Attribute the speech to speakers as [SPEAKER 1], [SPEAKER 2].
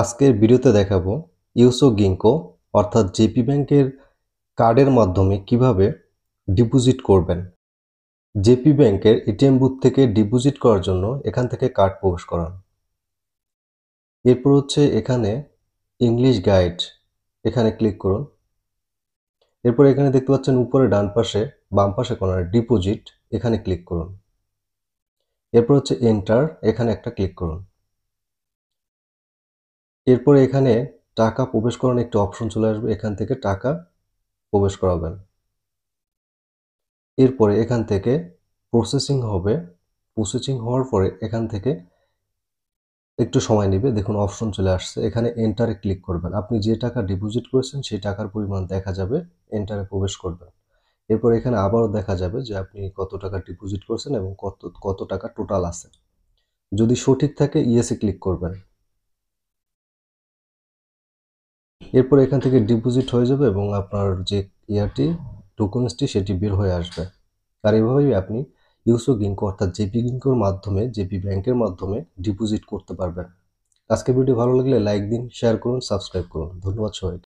[SPEAKER 1] আজকের ভিডিওতে দেখাবো ইউসো গিঙ্কো অর্থাৎ জেপি ব্যাংকের কার্ডের মাধ্যমে কিভাবে ডিপোজিট করবেন জেপি ব্যাংকের এটিএম বুথ থেকে ডিপোজিট করার জন্য এখান থেকে কার্ড প্রবেশ করান এরপর হচ্ছে এখানে ইংলিশ গাইড এখানে ক্লিক করুন এরপর এখানে দেখতে পাচ্ছেন উপরে ডান পাশে বাম পাশে কোনার ডিপোজিট এখানে ক্লিক করুন এরপর হচ্ছে এন্টার এখানে একটা ক্লিক করুন এরপর এখানে টাকা প্রবেশ করানোর একটি অপশন চলে আসবে এখান থেকে টাকা প্রবেশ করাবেন এরপরে এখান থেকে প্রসেসিং হবে প্রসেসিং হওয়ার পরে এখান থেকে একটু সময় নেবে দেখুন অপশন চলে আসছে এখানে এন্টারে ক্লিক করবেন আপনি যে টাকা ডিপোজিট করেছেন সেই টাকার পরিমাণ দেখা যাবে এন্টারে প্রবেশ করবেন এরপর এখানে আবারও দেখা যাবে যে আপনি কত টাকা ডিপোজিট করছেন এবং কত কত টাকা টোটাল আছে যদি সঠিক থাকে ইয়েসে ক্লিক করবেন এরপর এখান থেকে ডিপোজিট হয়ে যাবে এবং আপনার যে ইয়ারটি ডকুমেন্টসটি সেটি বের হয়ে আসবে আর এভাবেই আপনি ইউসো গিঙ্কো অর্থাৎ জেপি গিঙ্কোর মাধ্যমে জেপি ব্যাংকের মাধ্যমে ডিপোজিট করতে পারবেন আজকের ভিডিও ভালো লাগলে লাইক দিন শেয়ার করুন সাবস্ক্রাইব করুন ধন্যবাদ সবাইকে